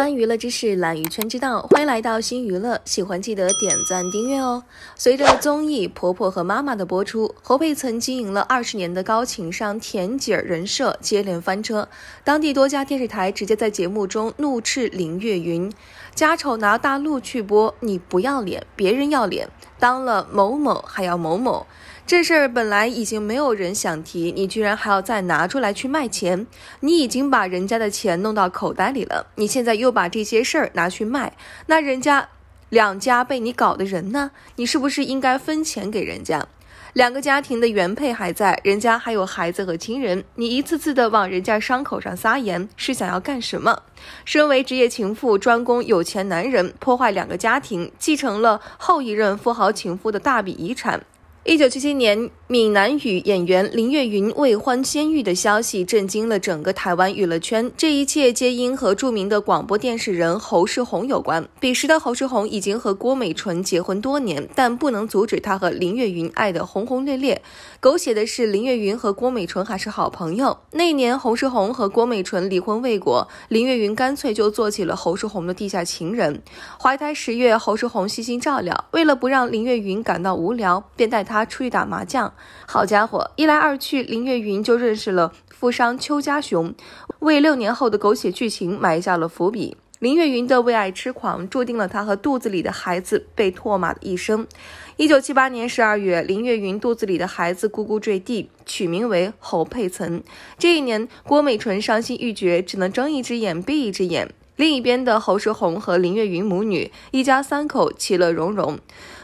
关娱乐之事，懒娱圈之道，欢迎来到新娱乐。喜欢记得点赞订阅哦。随着综艺《婆婆和妈妈》的播出，侯佩岑经营了二十年的高情商甜姐儿人设接连翻车，当地多家电视台直接在节目中怒斥林月云：“家丑拿大陆去播，你不要脸，别人要脸，当了某某还要某某。”这事儿本来已经没有人想提，你居然还要再拿出来去卖钱。你已经把人家的钱弄到口袋里了，你现在又把这些事儿拿去卖，那人家两家被你搞的人呢？你是不是应该分钱给人家？两个家庭的原配还在，人家还有孩子和亲人，你一次次的往人家伤口上撒盐，是想要干什么？身为职业情妇，专攻有钱男人，破坏两个家庭，继承了后一任富豪情妇的大笔遗产。一九七七年。闽南语演员林月云未婚先孕的消息震惊了整个台湾娱乐圈，这一切皆因和著名的广播电视人侯世宏有关。彼时的侯世宏已经和郭美纯结婚多年，但不能阻止他和林月云爱得轰轰烈烈。狗血的是，林月云和郭美纯还是好朋友。那年侯世宏和郭美纯离婚未果，林月云干脆就做起了侯世宏的地下情人。怀胎十月，侯世宏悉心照料，为了不让林月云感到无聊，便带她出去打麻将。好家伙，一来二去，林月云就认识了富商邱家雄，为六年后的狗血剧情埋下了伏笔。林月云的为爱痴狂，注定了她和肚子里的孩子被唾骂的一生。一九七八年十二月，林月云肚子里的孩子咕咕坠地，取名为侯佩岑。这一年，郭美纯伤心欲绝，只能睁一只眼闭一只眼。另一边的侯世宏和林月云母女一家三口其乐融融。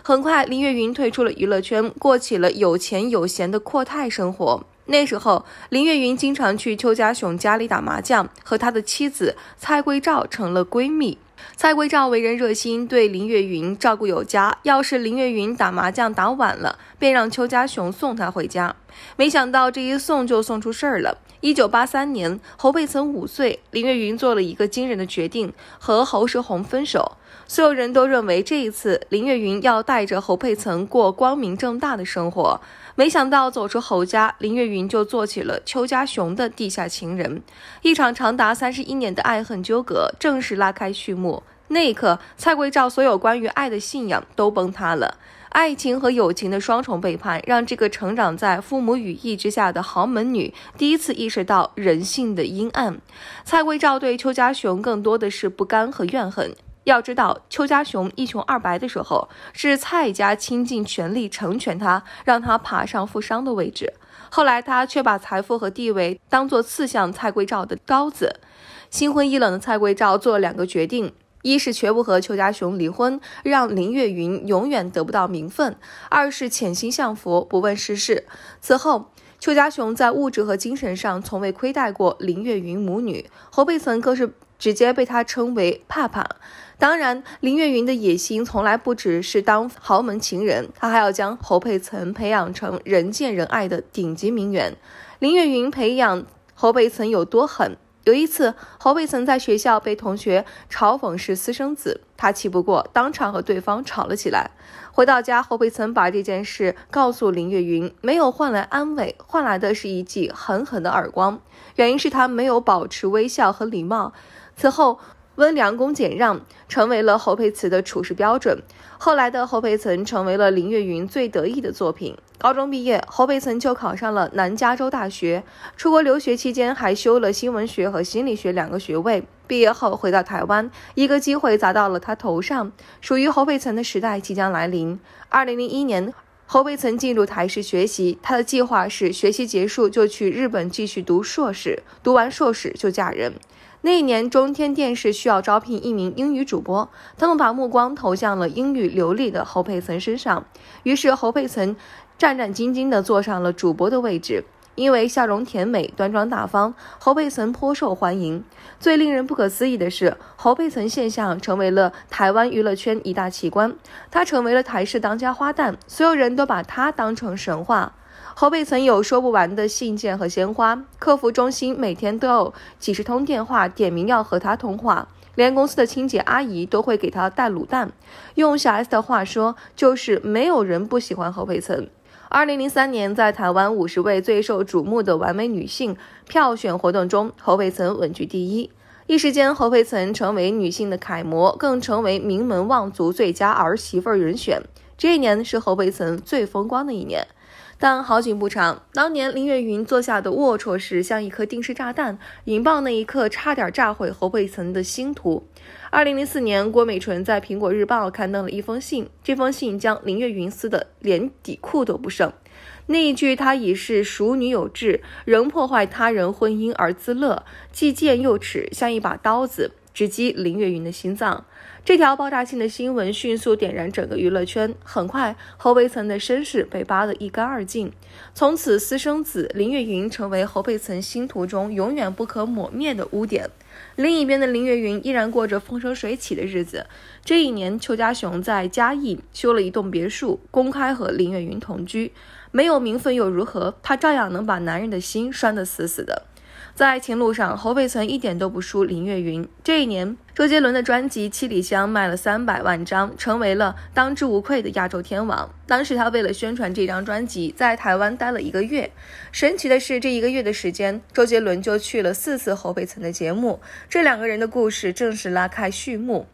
很快，林月云退出了娱乐圈，过起了有钱有闲的阔太生活。那时候，林月云经常去邱家雄家里打麻将，和他的妻子蔡桂照成了闺蜜。蔡桂照为人热心，对林月云照顾有加。要是林月云打麻将打晚了，便让邱家雄送她回家。没想到这一送就送出事儿了。一九八三年，侯佩岑五岁，林月云做了一个惊人的决定，和侯世宏分手。所有人都认为这一次林月云要带着侯佩岑过光明正大的生活，没想到走出侯家，林月云就做起了邱家雄的地下情人。一场长达三十一年的爱恨纠葛正式拉开序幕。那一刻，蔡桂照所有关于爱的信仰都崩塌了。爱情和友情的双重背叛，让这个成长在父母羽翼之下的豪门女第一次意识到人性的阴暗。蔡桂照对邱家雄更多的是不甘和怨恨。要知道，邱家雄一穷二白的时候，是蔡家倾尽全力成全他，让他爬上富商的位置。后来，他却把财富和地位当做刺向蔡桂照的刀子。心灰意冷的蔡桂照做了两个决定。一是绝不和邱家雄离婚，让林月云永远得不到名分；二是潜心向佛，不问世事。此后，邱家雄在物质和精神上从未亏待过林月云母女，侯佩岑更是直接被他称为“怕怕”。当然，林月云的野心从来不只是当豪门情人，她还要将侯佩岑培养成人见人爱的顶级名媛。林月云培养侯佩岑有多狠？有一次，侯佩岑在学校被同学嘲讽是私生子，他气不过，当场和对方吵了起来。回到家，侯佩岑把这件事告诉林月云，没有换来安慰，换来的是一记狠狠的耳光。原因是她没有保持微笑和礼貌。此后，温良恭俭让成为了侯佩岑的处事标准。后来的侯佩岑成为了林月云最得意的作品。高中毕业，侯佩岑就考上了南加州大学，出国留学期间还修了新闻学和心理学两个学位。毕业后回到台湾，一个机会砸到了他头上，属于侯佩岑的时代即将来临。二零零一年，侯佩岑进入台式学习，她的计划是学习结束就去日本继续读硕士，读完硕士就嫁人。那一年，中天电视需要招聘一名英语主播，他们把目光投向了英语流利的侯佩岑身上。于是，侯佩岑战战兢兢地坐上了主播的位置。因为笑容甜美、端庄大方，侯佩岑颇受欢迎。最令人不可思议的是，侯佩岑现象成为了台湾娱乐圈一大奇观。她成为了台式当家花旦，所有人都把她当成神话。侯佩岑有说不完的信件和鲜花，客服中心每天都有几十通电话点名要和她通话，连公司的清洁阿姨都会给她带卤蛋。用小 S 的话说，就是没有人不喜欢侯佩岑。二零零三年，在台湾五十位最受瞩目的完美女性票选活动中，侯佩岑稳居第一。一时间，侯佩岑成为女性的楷模，更成为名门望族最佳儿媳妇人选。这一年是侯佩岑最风光的一年，但好景不长。当年林月云坐下的龌龊事，像一颗定时炸弹，引爆那一刻差点炸毁侯佩岑的星途。二零零四年，郭美纯在《苹果日报》刊登了一封信，这封信将林月云撕得连底裤都不剩。那一句“她已是熟女有志，仍破坏他人婚姻而自乐，既贱又耻”，像一把刀子直击林月云的心脏。这条爆炸性的新闻迅速点燃整个娱乐圈，很快侯佩岑的身世被扒得一干二净。从此，私生子林月云成为侯佩岑星途中永远不可抹灭的污点。另一边的林月云依然过着风生水起的日子。这一年，邱家雄在嘉义修了一栋别墅，公开和林月云同居。没有名分又如何？他照样能把男人的心拴得死死的。在爱情路上，侯佩岑一点都不输林月云。这一年，周杰伦的专辑《七里香》卖了三百万张，成为了当之无愧的亚洲天王。当时他为了宣传这张专辑，在台湾待了一个月。神奇的是，这一个月的时间，周杰伦就去了四次侯佩岑的节目。这两个人的故事正式拉开序幕。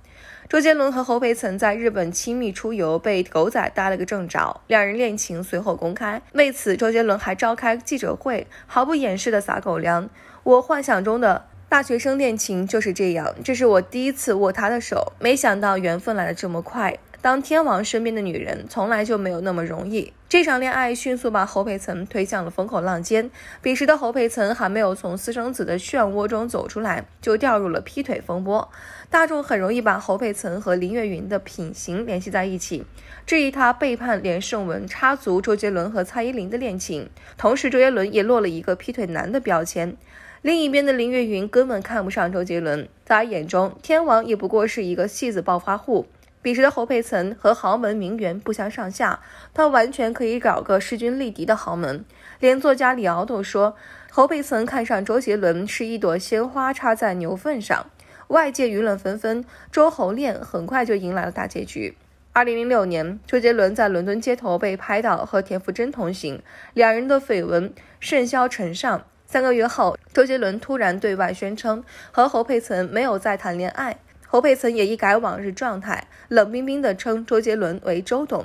周杰伦和侯佩岑在日本亲密出游，被狗仔逮了个正着，两人恋情随后公开。为此，周杰伦还召开记者会，毫不掩饰的撒狗粮。我幻想中的大学生恋情就是这样。这是我第一次握他的手，没想到缘分来的这么快。当天王身边的女人从来就没有那么容易。这场恋爱迅速把侯佩岑推向了风口浪尖。彼时的侯佩岑还没有从私生子的漩涡中走出来，就掉入了劈腿风波。大众很容易把侯佩岑和林月云的品行联系在一起，质疑他背叛连胜文，插足周杰伦和蔡依林的恋情。同时，周杰伦也落了一个劈腿男的标签。另一边的林月云根本看不上周杰伦，在她眼中，天王也不过是一个戏子暴发户。彼时的侯佩岑和豪门名媛不相上下，她完全可以搞个势均力敌的豪门。连作家李敖都说，侯佩岑看上周杰伦是一朵鲜花插在牛粪上。外界舆论纷纷，周侯恋很快就迎来了大结局。二零零六年，周杰伦在伦敦街头被拍到和田馥甄同行，两人的绯闻甚嚣尘上。三个月后，周杰伦突然对外宣称和侯佩岑没有再谈恋爱，侯佩岑也一改往日状态，冷冰冰地称周杰伦为“周董”。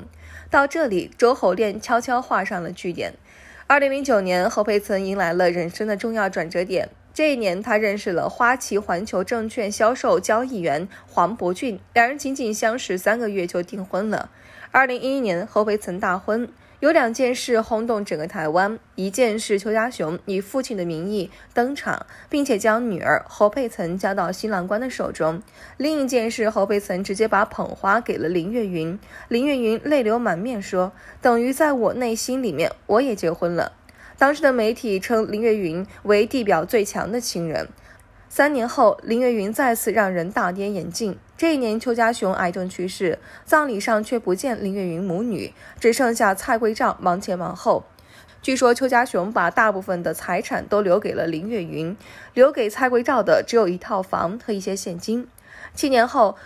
到这里，周侯恋悄悄画上了句点。二零零九年，侯佩岑迎来了人生的重要转折点。这一年，他认识了花旗环球证券销售交易员黄伯俊，两人仅仅相识三个月就订婚了。二零一一年，侯佩岑大婚。有两件事轰动整个台湾，一件是邱家雄以父亲的名义登场，并且将女儿侯佩岑交到新郎官的手中；另一件事，侯佩岑直接把捧花给了林月云，林月云泪流满面说：“等于在我内心里面，我也结婚了。”当时的媒体称林月云为“地表最强的亲人”。三年后，林月云再次让人大跌眼镜。这一年，邱家雄癌症去世，葬礼上却不见林月云母女，只剩下蔡桂照忙前忙后。据说邱家雄把大部分的财产都留给了林月云，留给蔡桂照的只有一套房和一些现金。七年后，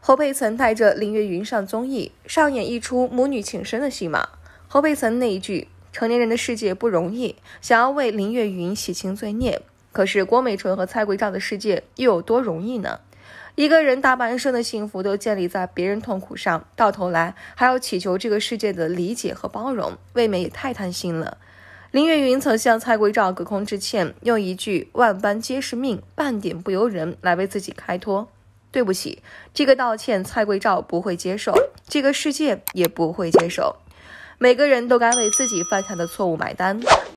侯佩岑带着林月云上综艺，上演一出母女情深的戏码。侯佩岑那一句“成年人的世界不容易”，想要为林月云洗清罪孽。可是郭美纯和蔡桂照的世界又有多容易呢？一个人大半生的幸福都建立在别人痛苦上，到头来还要祈求这个世界的理解和包容，未免也太贪心了。林月云曾向蔡桂照隔空致歉，用一句“万般皆是命，半点不由人”来为自己开脱。对不起，这个道歉，蔡桂照不会接受，这个世界也不会接受。每个人都该为自己犯下的错误买单。